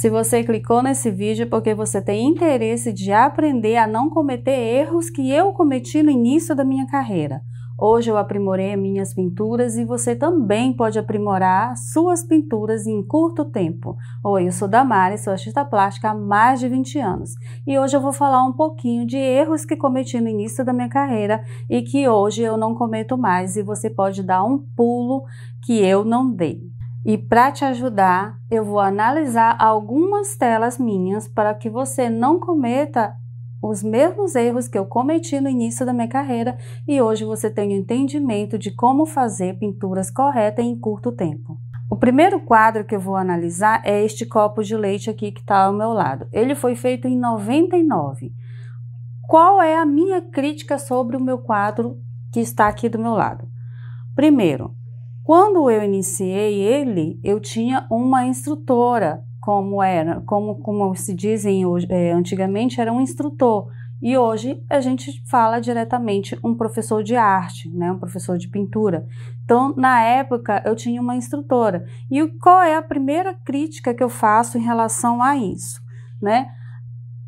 Se você clicou nesse vídeo é porque você tem interesse de aprender a não cometer erros que eu cometi no início da minha carreira. Hoje eu aprimorei minhas pinturas e você também pode aprimorar suas pinturas em curto tempo. Oi, eu sou Damari, sou artista plástica há mais de 20 anos e hoje eu vou falar um pouquinho de erros que cometi no início da minha carreira e que hoje eu não cometo mais e você pode dar um pulo que eu não dei. E para te ajudar, eu vou analisar algumas telas minhas para que você não cometa os mesmos erros que eu cometi no início da minha carreira e hoje você tem um entendimento de como fazer pinturas corretas em curto tempo. O primeiro quadro que eu vou analisar é este copo de leite aqui que está ao meu lado. Ele foi feito em 99. Qual é a minha crítica sobre o meu quadro que está aqui do meu lado? Primeiro, quando eu iniciei ele, eu tinha uma instrutora, como era, como, como se dizem hoje, é, antigamente, era um instrutor. E hoje a gente fala diretamente um professor de arte, né, um professor de pintura. Então, na época, eu tinha uma instrutora. E qual é a primeira crítica que eu faço em relação a isso? Né?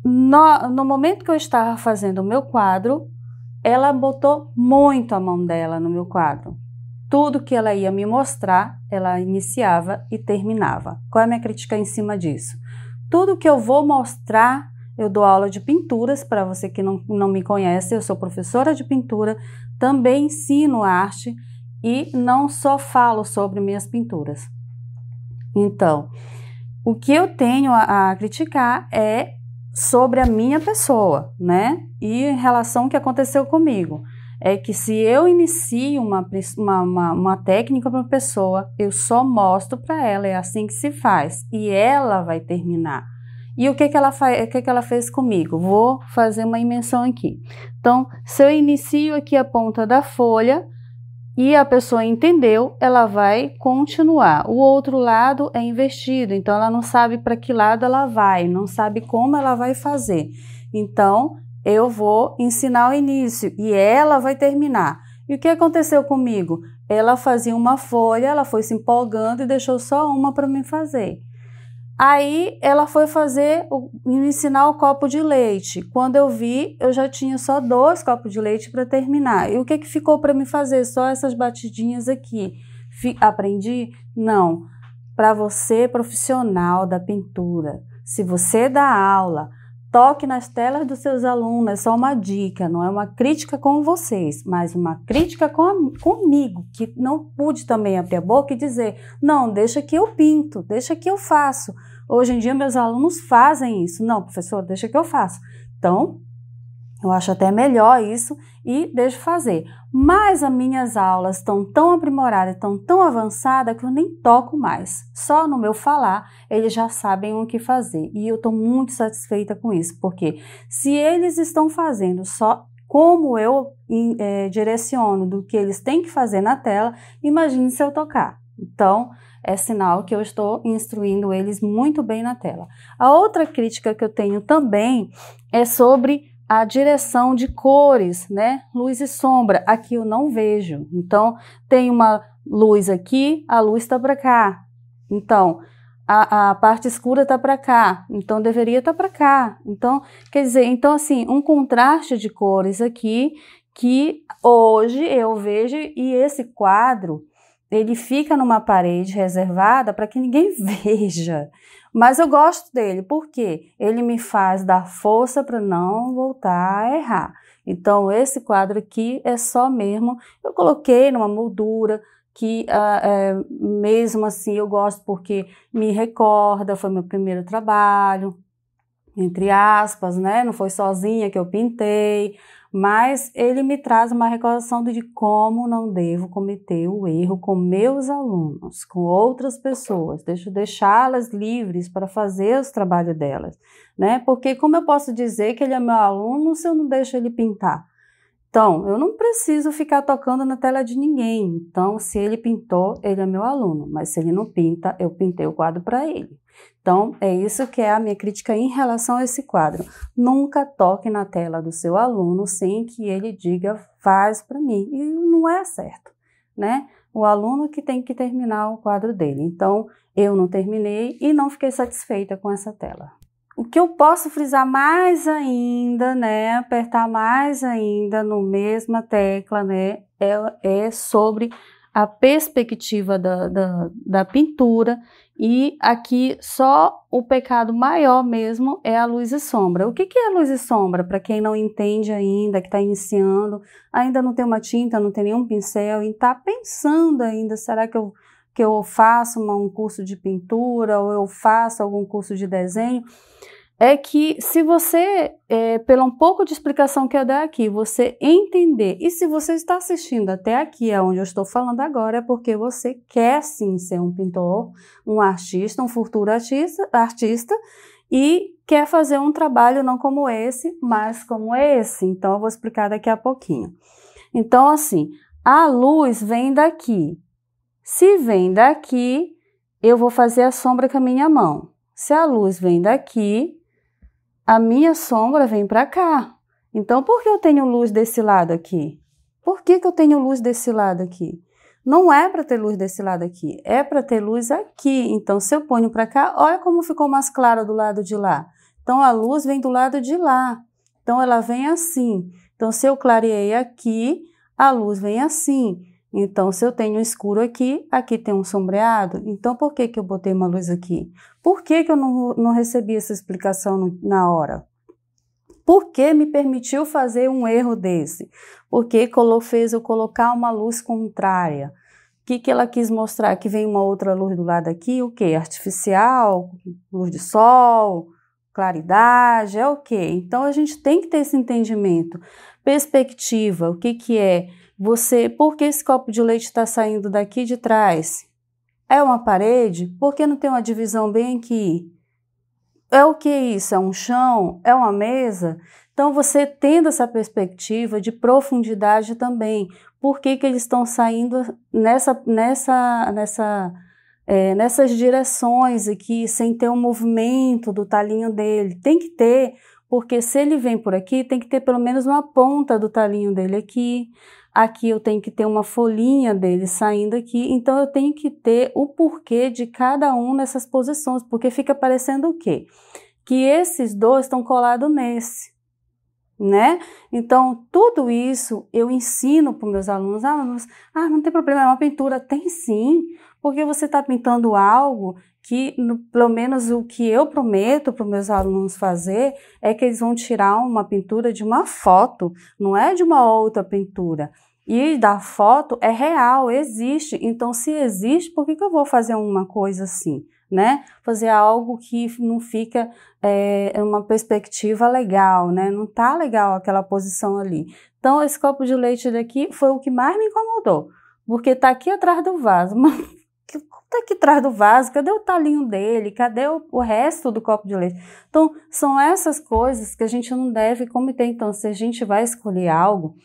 No, no momento que eu estava fazendo o meu quadro, ela botou muito a mão dela no meu quadro. Tudo que ela ia me mostrar, ela iniciava e terminava. Qual é a minha crítica em cima disso? Tudo que eu vou mostrar, eu dou aula de pinturas. Para você que não, não me conhece, eu sou professora de pintura, também ensino arte e não só falo sobre minhas pinturas. Então, o que eu tenho a, a criticar é sobre a minha pessoa, né? E em relação ao que aconteceu comigo é que se eu inicio uma, uma, uma, uma técnica para uma pessoa, eu só mostro para ela, é assim que se faz, e ela vai terminar. E o que, que, ela, o que, que ela fez comigo? Vou fazer uma imensão aqui. Então, se eu inicio aqui a ponta da folha e a pessoa entendeu, ela vai continuar. O outro lado é invertido, então ela não sabe para que lado ela vai, não sabe como ela vai fazer. Então, eu vou ensinar o início e ela vai terminar. E o que aconteceu comigo? Ela fazia uma folha, ela foi se empolgando e deixou só uma para mim fazer. Aí ela foi fazer, me ensinar o copo de leite. Quando eu vi, eu já tinha só dois copos de leite para terminar. E o que, que ficou para me fazer? Só essas batidinhas aqui. aprendi? Não. Para você, profissional da pintura, se você dá aula, toque nas telas dos seus alunos, é só uma dica, não é uma crítica com vocês, mas uma crítica com a, comigo, que não pude também abrir a boca e dizer: não, deixa que eu pinto, deixa que eu faço. Hoje em dia, meus alunos fazem isso. Não, professor, deixa que eu faço. Então, eu acho até melhor isso e deixo fazer. Mas as minhas aulas estão tão aprimoradas, estão tão avançadas que eu nem toco mais. Só no meu falar eles já sabem o que fazer. E eu estou muito satisfeita com isso, porque se eles estão fazendo só como eu é, direciono do que eles têm que fazer na tela, imagine se eu tocar. Então, é sinal que eu estou instruindo eles muito bem na tela. A outra crítica que eu tenho também é sobre a direção de cores, né? Luz e sombra. Aqui eu não vejo. Então, tem uma luz aqui, a luz está para cá. Então, a, a parte escura está para cá. Então, deveria estar tá para cá. Então, quer dizer, então assim, um contraste de cores aqui que hoje eu vejo e esse quadro ele fica numa parede reservada para que ninguém veja. Mas eu gosto dele, porque ele me faz dar força para não voltar a errar. Então, esse quadro aqui é só mesmo. Eu coloquei numa moldura que, ah, é, mesmo assim, eu gosto porque me recorda, foi meu primeiro trabalho, entre aspas, né? Não foi sozinha que eu pintei mas ele me traz uma recordação de como não devo cometer o erro com meus alunos, com outras pessoas, deixo deixá-las livres para fazer os trabalhos delas, né? Porque como eu posso dizer que ele é meu aluno se eu não deixo ele pintar? Então, eu não preciso ficar tocando na tela de ninguém. Então, se ele pintou, ele é meu aluno, mas se ele não pinta, eu pintei o quadro para ele. Então, é isso que é a minha crítica em relação a esse quadro. Nunca toque na tela do seu aluno sem que ele diga faz para mim. E não é certo, né? O aluno que tem que terminar o quadro dele. Então, eu não terminei e não fiquei satisfeita com essa tela. O que eu posso frisar mais ainda, né, apertar mais ainda no mesma tecla, né, é, é sobre a perspectiva da, da, da, pintura e aqui só o pecado maior mesmo é a luz e sombra. O que, que é luz e sombra? Para quem não entende ainda, que está iniciando, ainda não tem uma tinta, não tem nenhum pincel e está pensando ainda, será que eu que eu faço uma, um curso de pintura ou eu faço algum curso de desenho, é que se você, é, pelo um pouco de explicação que eu dar aqui, você entender, e se você está assistindo até aqui, é onde eu estou falando agora, é porque você quer sim ser um pintor, um artista, um futuro artista, artista e quer fazer um trabalho não como esse, mas como esse. Então, eu vou explicar daqui a pouquinho. Então, assim, a luz vem daqui, se vem daqui, eu vou fazer a sombra com a minha mão. Se a luz vem daqui, a minha sombra vem para cá. Então, por que eu tenho luz desse lado aqui? Por que, que eu tenho luz desse lado aqui? Não é para ter luz desse lado aqui, é para ter luz aqui. Então, se eu ponho para cá, olha como ficou mais claro do lado de lá. Então, a luz vem do lado de lá. Então, ela vem assim. Então, se eu clareei aqui, a luz vem assim. Então, se eu tenho um escuro aqui, aqui tem um sombreado, então por que, que eu botei uma luz aqui? Por que, que eu não, não recebi essa explicação no, na hora? Por que me permitiu fazer um erro desse? que colo, fez eu colocar uma luz contrária. O que, que ela quis mostrar? Que vem uma outra luz do lado aqui, o que? Artificial, luz de sol, claridade, é o que? Então a gente tem que ter esse entendimento. Perspectiva, o que, que é? Você, por que esse copo de leite está saindo daqui de trás? É uma parede? Por que não tem uma divisão bem aqui? É o que isso? É um chão? É uma mesa? Então, você tendo essa perspectiva de profundidade também, por que, que eles estão saindo nessa, nessa, nessa, é, nessas direções aqui, sem ter o um movimento do talinho dele? Tem que ter, porque se ele vem por aqui, tem que ter pelo menos uma ponta do talinho dele aqui, aqui eu tenho que ter uma folhinha dele saindo aqui, então eu tenho que ter o porquê de cada um nessas posições, porque fica parecendo o quê? Que esses dois estão colados nesse, né? Então, tudo isso eu ensino para meus alunos. Ah, ah, não tem problema, é uma pintura. Tem sim, porque você está pintando algo que no, pelo menos o que eu prometo para os meus alunos fazer é que eles vão tirar uma pintura de uma foto, não é de uma outra pintura. E da foto é real, existe. Então, se existe, por que, que eu vou fazer uma coisa assim? Né? Fazer algo que não fica eh, é, uma perspectiva legal, né? Não está legal aquela posição ali. Então, esse copo de leite daqui foi o que mais me incomodou, porque está aqui atrás do vaso, mas tá aqui atrás do vaso, cadê o talinho dele, cadê o, o, resto do copo de leite? Então, são essas coisas que a gente não deve cometer. Então, se a gente vai escolher algo,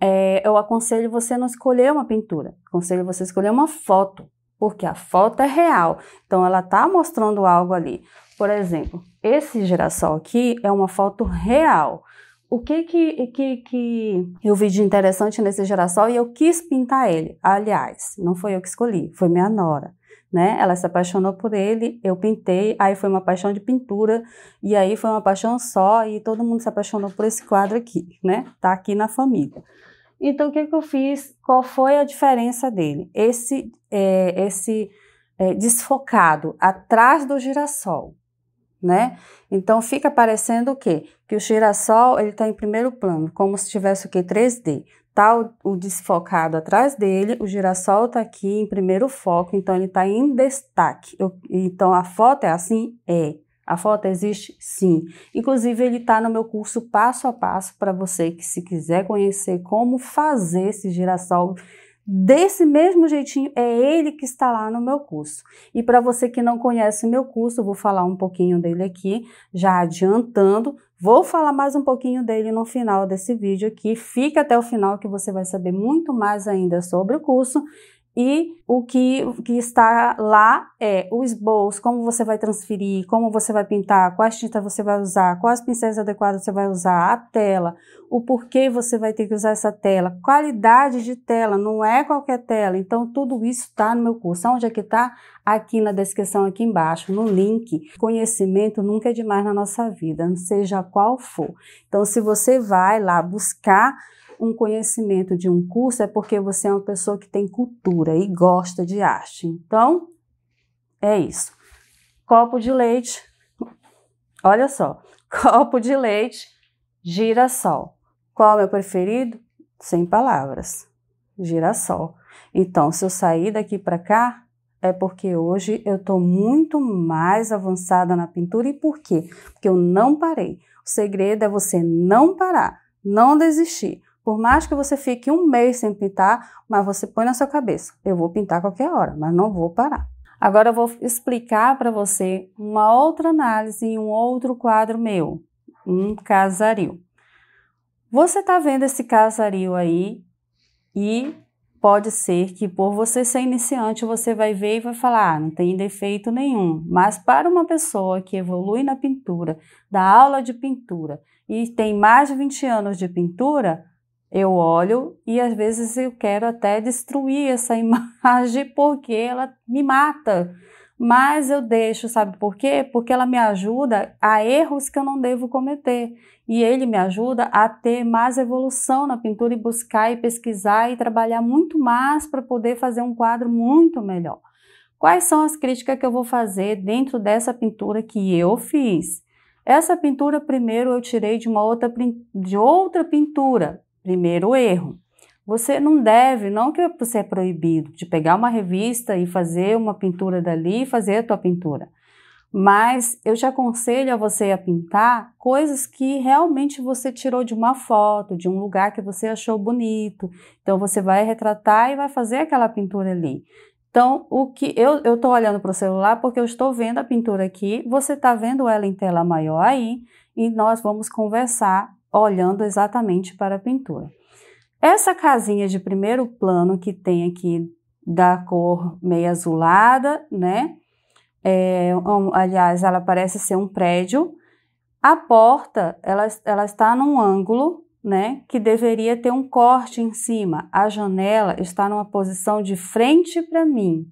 é, eu aconselho você não escolher uma pintura, aconselho você escolher uma foto, porque a foto é real, então ela tá mostrando algo ali. Por exemplo, esse girassol aqui é uma foto real. O que que, que que eu vi de interessante nesse girassol e eu quis pintar ele? Aliás, não foi eu que escolhi, foi minha nora né? Ela se apaixonou por ele, eu pintei, aí foi uma paixão de pintura, e aí foi uma paixão só, e todo mundo se apaixonou por esse quadro aqui, né? Tá aqui na família. Então, o que, é que eu fiz? Qual foi a diferença dele? Esse, é, esse é, desfocado atrás do girassol, né? Então, fica parecendo o quê? Que o girassol, ele tá em primeiro plano, como se tivesse o quê? 3D. Tá o, o desfocado atrás dele, o girassol tá aqui em primeiro foco, então ele tá em destaque. Eu, então a foto é assim? É. A foto existe? Sim. Inclusive, ele está no meu curso passo a passo para você que se quiser conhecer como fazer esse girassol Desse mesmo jeitinho, é ele que está lá no meu curso. E para você que não conhece o meu curso, vou falar um pouquinho dele aqui, já adiantando. Vou falar mais um pouquinho dele no final desse vídeo aqui. Fica até o final que você vai saber muito mais ainda sobre o curso. E o que, que está lá é o esboço, como você vai transferir, como você vai pintar, quais tintas você vai usar, quais pincéis adequados você vai usar, a tela, o porquê você vai ter que usar essa tela, qualidade de tela, não é qualquer tela. Então, tudo isso está no meu curso. Onde é que está? Aqui na descrição, aqui embaixo, no link. Conhecimento nunca é demais na nossa vida, seja qual for. Então, se você vai lá buscar um conhecimento de um curso é porque você é uma pessoa que tem cultura e gosta de arte. Então, é isso. Copo de leite, olha só, copo de leite, girassol. Qual é o meu preferido? Sem palavras, girassol. Então, se eu sair daqui para cá, é porque hoje eu estou muito mais avançada na pintura. E por quê? Porque eu não parei. O segredo é você não parar, não desistir. Por mais que você fique um mês sem pintar, mas você põe na sua cabeça: eu vou pintar qualquer hora, mas não vou parar. Agora eu vou explicar para você uma outra análise em um outro quadro meu, um casario. Você está vendo esse casario aí e pode ser que por você ser iniciante você vai ver e vai falar, ah, não tem defeito nenhum. Mas para uma pessoa que evolui na pintura, dá aula de pintura e tem mais de 20 anos de pintura, eu olho e às vezes eu quero até destruir essa imagem porque ela me mata. Mas eu deixo, sabe por quê? Porque ela me ajuda a erros que eu não devo cometer. E ele me ajuda a ter mais evolução na pintura e buscar e pesquisar e trabalhar muito mais para poder fazer um quadro muito melhor. Quais são as críticas que eu vou fazer dentro dessa pintura que eu fiz? Essa pintura primeiro eu tirei de uma outra de outra pintura Primeiro erro. Você não deve, não que você é proibido de pegar uma revista e fazer uma pintura dali e fazer a tua pintura. Mas eu te aconselho a você a pintar coisas que realmente você tirou de uma foto, de um lugar que você achou bonito. Então você vai retratar e vai fazer aquela pintura ali. Então, o que eu estou olhando para o celular porque eu estou vendo a pintura aqui, você está vendo ela em tela maior aí, e nós vamos conversar olhando exatamente para a pintura. Essa casinha de primeiro plano que tem aqui da cor meio azulada, né? É, um, aliás, ela parece ser um prédio. A porta, ela, ela está num ângulo, né? Que deveria ter um corte em cima. A janela está numa posição de frente para mim.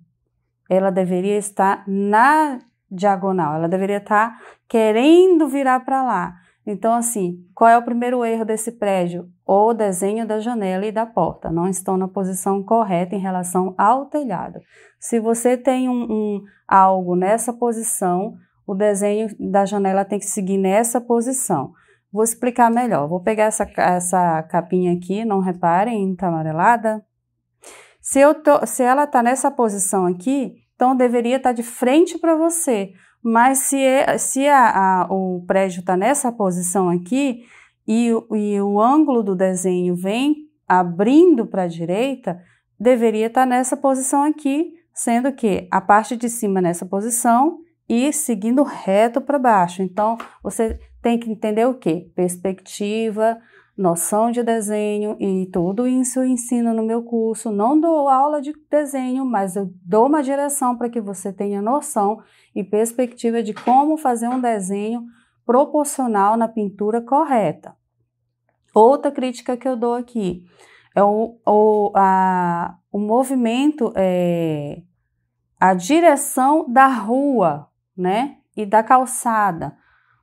Ela deveria estar na diagonal. Ela deveria estar querendo virar para lá. Então, assim, qual é o primeiro erro desse prédio? O desenho da janela e da porta não estão na posição correta em relação ao telhado. Se você tem um, um algo nessa posição, o desenho da janela tem que seguir nessa posição. Vou explicar melhor. Vou pegar essa, essa capinha aqui, não reparem, está amarelada. Se, eu tô, se ela está nessa posição aqui, então deveria estar tá de frente para você. Mas se, é, se a, a, o prédio está nessa posição aqui e, e, o ângulo do desenho vem abrindo para a direita, deveria estar tá nessa posição aqui, sendo que a parte de cima nessa posição e seguindo reto para baixo. Então, você tem que entender o que? Perspectiva, noção de desenho e tudo isso eu ensino no meu curso. Não dou aula de desenho, mas eu dou uma direção para que você tenha noção e perspectiva de como fazer um desenho proporcional na pintura correta. Outra crítica que eu dou aqui é o, o, a, o movimento, é, a direção da rua, né? E da calçada.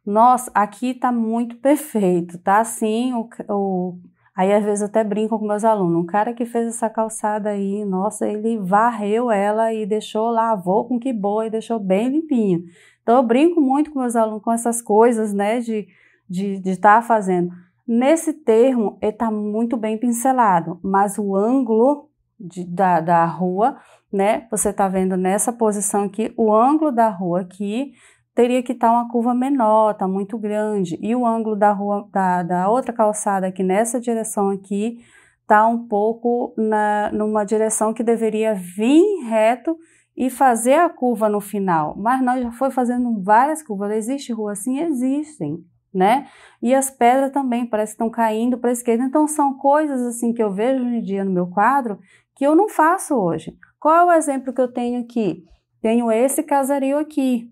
Nossa, aqui tá muito perfeito, tá assim o, o... Aí às vezes eu até brinco com meus alunos. O cara que fez essa calçada aí, nossa, ele varreu ela e deixou, lavou com que boa e deixou bem limpinho. Então eu brinco muito com meus alunos com essas coisas, né, de de estar tá fazendo. Nesse termo, ele está muito bem pincelado, mas o ângulo de, da, da rua, né, você está vendo nessa posição aqui, o ângulo da rua aqui teria que estar uma curva menor, tá muito grande. E o ângulo da rua da, da outra calçada aqui nessa direção aqui tá um pouco na, numa direção que deveria vir reto e fazer a curva no final. Mas nós já foi fazendo várias curvas. Existe rua assim? Existem, né? E as pedras também parece que estão caindo para a esquerda. Então são coisas assim que eu vejo hoje em dia no meu quadro que eu não faço hoje. Qual é o exemplo que eu tenho aqui? Tenho esse casario aqui,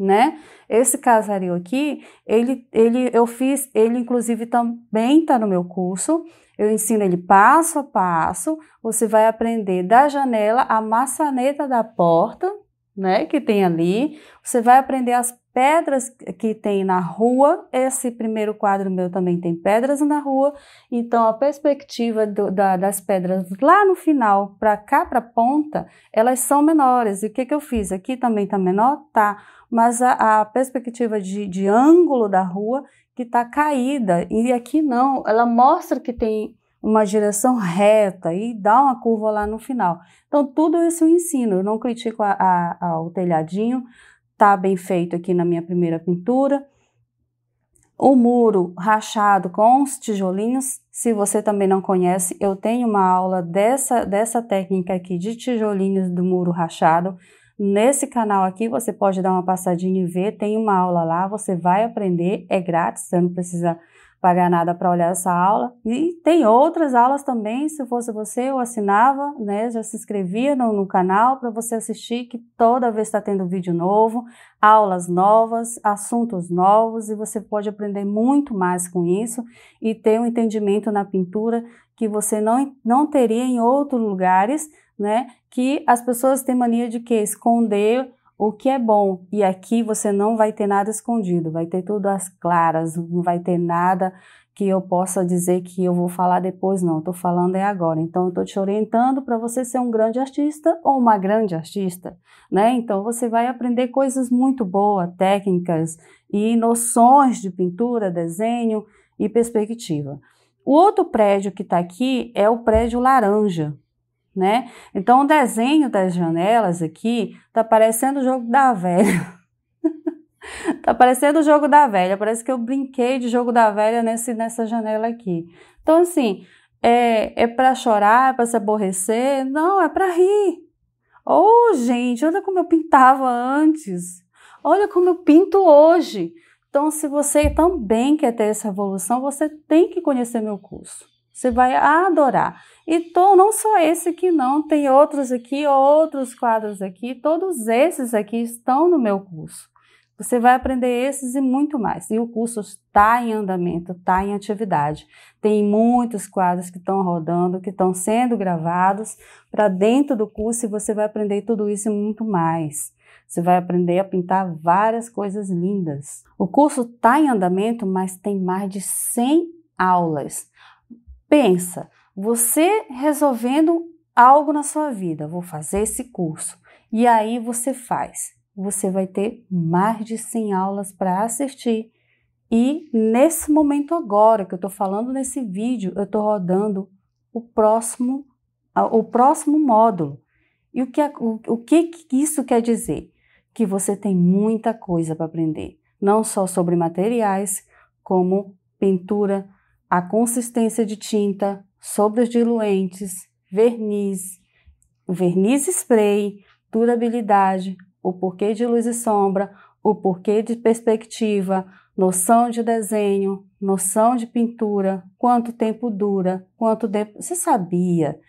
né? Esse casario aqui, ele, ele, eu fiz, ele inclusive também está no meu curso. Eu ensino ele passo a passo. Você vai aprender da janela, a maçaneta da porta, né? Que tem ali. Você vai aprender as pedras que tem na rua. Esse primeiro quadro meu também tem pedras na rua. Então, a perspectiva do, da, das pedras lá no final, para cá, para a ponta, elas são menores. E o que, que eu fiz? Aqui também está menor? Tá. Mas a, a perspectiva de, de ângulo da rua que está caída. E aqui não, ela mostra que tem uma direção reta e dá uma curva lá no final. Então, tudo isso eu ensino. Eu não critico a, a, a, o telhadinho, tá bem feito aqui na minha primeira pintura. O muro rachado com os tijolinhos, se você também não conhece, eu tenho uma aula dessa, dessa técnica aqui de tijolinhos do muro rachado. Nesse canal aqui você pode dar uma passadinha e ver, tem uma aula lá, você vai aprender, é grátis, você não precisa pagar nada para olhar essa aula. E tem outras aulas também, se fosse você, eu assinava, né? Já se inscrevia no, no canal para você assistir, que toda vez está tendo vídeo novo, aulas novas, assuntos novos, e você pode aprender muito mais com isso e ter um entendimento na pintura que você não, não teria em outros lugares, né? Que as pessoas têm mania de que esconder o que é bom. E aqui você não vai ter nada escondido, vai ter tudo às claras, não vai ter nada que eu possa dizer que eu vou falar depois, não. Estou falando é agora. Então, eu estou te orientando para você ser um grande artista ou uma grande artista, né? Então, você vai aprender coisas muito boas, técnicas e noções de pintura, desenho e perspectiva. O outro prédio que está aqui é o prédio laranja, né? Então o desenho das janelas aqui tá parecendo o jogo da velha. tá parecendo o jogo da velha, parece que eu brinquei de jogo da velha nesse, nessa janela aqui. Então assim, é, é para chorar, é para se aborrecer? Não, é para rir. Oh, gente, olha como eu pintava antes. Olha como eu pinto hoje. Então, se você também quer ter essa evolução, você tem que conhecer meu curso. Você vai adorar. E tô, não só esse aqui, não, tem outros aqui, outros quadros aqui. Todos esses aqui estão no meu curso. Você vai aprender esses e muito mais. E o curso está em andamento, está em atividade. Tem muitos quadros que estão rodando, que estão sendo gravados para dentro do curso e você vai aprender tudo isso e muito mais. Você vai aprender a pintar várias coisas lindas. O curso está em andamento, mas tem mais de 100 aulas Pensa, você resolvendo algo na sua vida, vou fazer esse curso. E aí você faz. Você vai ter mais de 100 aulas para assistir. E nesse momento agora que eu estou falando nesse vídeo, eu estou rodando o próximo, o próximo módulo. E o que, o, o que isso quer dizer? Que você tem muita coisa para aprender, não só sobre materiais, como pintura, a consistência de tinta, sobras diluentes, verniz, verniz spray, durabilidade, o porquê de luz e sombra, o porquê de perspectiva, noção de desenho, noção de pintura, quanto tempo dura, quanto tempo. Você sabia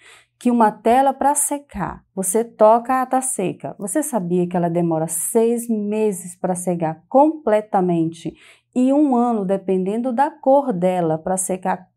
que uma tela para secar, você toca, ela ah, está seca. Você sabia que ela demora seis meses para secar completamente e um ano, dependendo da cor dela, para secar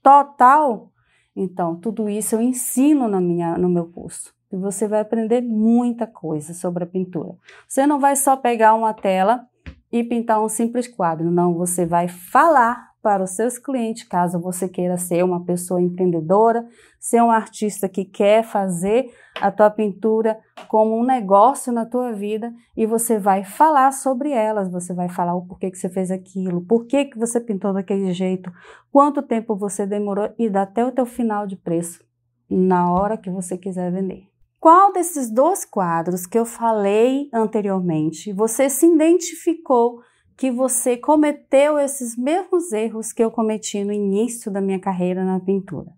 total? Então, tudo isso eu ensino na minha, no meu curso. E você vai aprender muita coisa sobre a pintura. Você não vai só pegar uma tela e pintar um simples quadro, não. Você vai falar para os seus clientes, caso você queira ser uma pessoa empreendedora, ser um artista que quer fazer a tua pintura como um negócio na tua vida e você vai falar sobre elas, você vai falar o porquê que você fez aquilo, por que você pintou daquele jeito, quanto tempo você demorou e dá até o teu final de preço na hora que você quiser vender. Qual desses dois quadros que eu falei anteriormente você se identificou que você cometeu esses mesmos erros que eu cometi no início da minha carreira na pintura.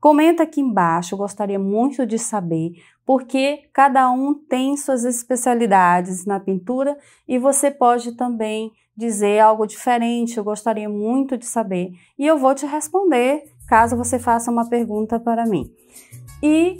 Comenta aqui embaixo, eu gostaria muito de saber, porque cada um tem suas especialidades na pintura e você pode também dizer algo diferente, eu gostaria muito de saber. E eu vou te responder caso você faça uma pergunta para mim. E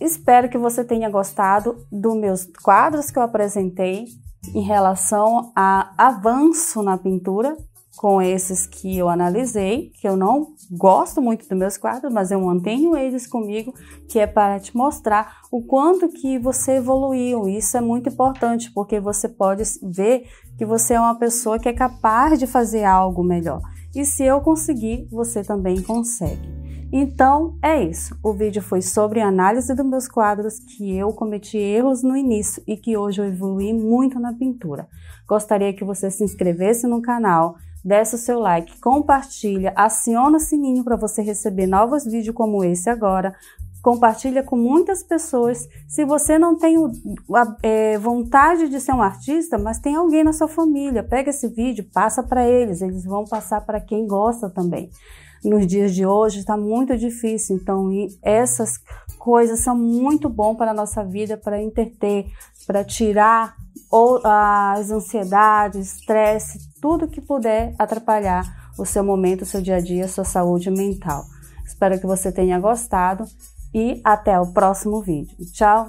espero que você tenha gostado dos meus quadros que eu apresentei em relação a avanço na pintura com esses que eu analisei, que eu não gosto muito dos meus quadros, mas eu mantenho eles comigo, que é para te mostrar o quanto que você evoluiu. Isso é muito importante, porque você pode ver que você é uma pessoa que é capaz de fazer algo melhor. E se eu conseguir, você também consegue. Então é isso. O vídeo foi sobre a análise dos meus quadros que eu cometi erros no início e que hoje eu evolui muito na pintura. Gostaria que você se inscrevesse no canal, desse o seu like, compartilha, aciona o sininho para você receber novos vídeos como esse agora. Compartilha com muitas pessoas. Se você não tem é, vontade de ser um artista, mas tem alguém na sua família, pega esse vídeo, passa para eles. Eles vão passar para quem gosta também nos dias de hoje está muito difícil. Então, essas coisas são muito bom para a nossa vida, para interter, para tirar ou, as ansiedades, estresse, tudo que puder atrapalhar o seu momento, o seu dia a dia, a sua saúde mental. Espero que você tenha gostado e até o próximo vídeo. Tchau!